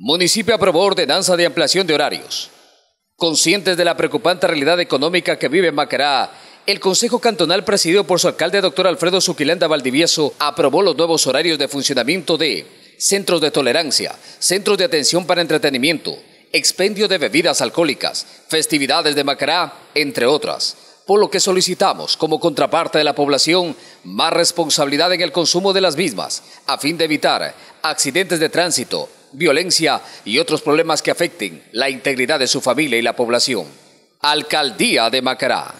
Municipio aprobó ordenanza de ampliación de horarios. Conscientes de la preocupante realidad económica que vive Macará, el Consejo Cantonal, presidido por su alcalde, doctor Alfredo Suquilenda Valdivieso, aprobó los nuevos horarios de funcionamiento de centros de tolerancia, centros de atención para entretenimiento, expendio de bebidas alcohólicas, festividades de Macará, entre otras. Por lo que solicitamos, como contraparte de la población, más responsabilidad en el consumo de las mismas, a fin de evitar accidentes de tránsito, violencia y otros problemas que afecten la integridad de su familia y la población. Alcaldía de Macará.